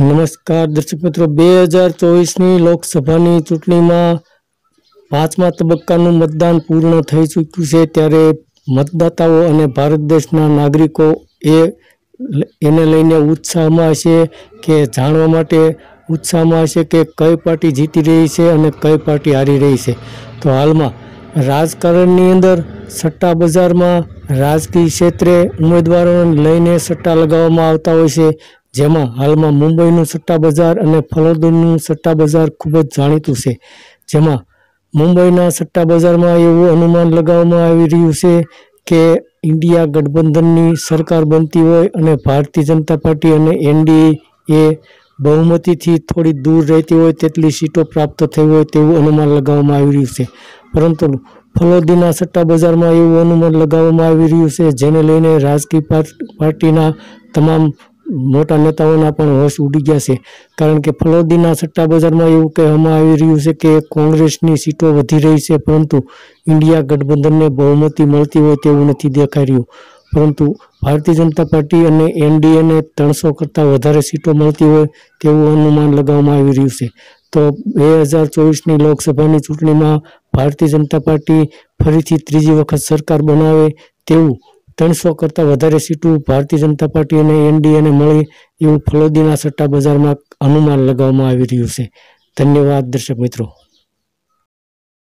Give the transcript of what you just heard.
નમસ્કાર દર્શક મિત્રો બે હજાર ચોવીસની લોકસભાની ચૂંટણીમાં પાંચમા તબક્કાનું મતદાન પૂર્ણ થઈ ચૂક્યું છે ત્યારે મતદાતાઓ અને ભારત દેશના નાગરિકો એ એને લઈને ઉત્સાહમાં હશે કે જાણવા માટે ઉત્સાહમાં હશે કે કઈ પાર્ટી જીતી રહી છે અને કઈ પાર્ટી હારી રહી છે તો હાલમાં રાજકારણની અંદર સટ્ટા બજારમાં રાજકીય ક્ષેત્રે ઉમેદવારોને લઈને સટ્ટા લગાવવામાં આવતા હોય છે જેમાં હાલમાં મુંબઈનું સટ્ટા બજાર અને ફલોદીનનું સટ્ટા બજાર ખૂબ જ જાણીતું છે જેમાં મુંબઈના સટ્ટા બજારમાં એવું અનુમાન લગાવવામાં આવી રહ્યું છે કે ઇન્ડિયા ગઠબંધનની સરકાર બનતી હોય અને ભારતીય જનતા પાર્ટી અને એનડીએ એ બહુમતીથી થોડી દૂર રહેતી હોય તેટલી સીટો પ્રાપ્ત થઈ હોય તેવું અનુમાન લગાવવામાં આવી રહ્યું છે પરંતુ ફલોદીના સટ્ટા બજારમાં એવું અનુમાન લગાવવામાં આવી રહ્યું છે જેને લઈને રાજકીય પાર્ટીના તમામ મોટા નેતાઓના પણ હોશ ઉડી ગયા છે કારણ કે ફલોદીના સટ્ટા બજારમાં એવું કહેવામાં આવી રહ્યું છે કે કોંગ્રેસની સીટો વધી રહી છે પરંતુ ઇન્ડિયા ગઠબંધનને બહુમતી મળતી હોય તેવું નથી દેખાઈ રહ્યું પરંતુ ભારતીય જનતા પાર્ટી અને એનડીએને ત્રણસો કરતાં વધારે સીટો મળતી હોય તેવું અનુમાન લગાવવામાં આવી રહ્યું છે તો બે હજાર ચોવીસની લોકસભાની ચૂંટણીમાં ભારતીય જનતા પાર્ટી ફરીથી ત્રીજી વખત સરકાર બનાવે તેવું ત્રણસો કરતાં વધારે સીટો ભારતીય જનતા પાર્ટી અને એનડીએને મળી એવું ફલોદીના સટ્ટા બજારમાં અનુમાન લગાવવામાં આવી રહ્યું છે ધન્યવાદ દર્શક મિત્રો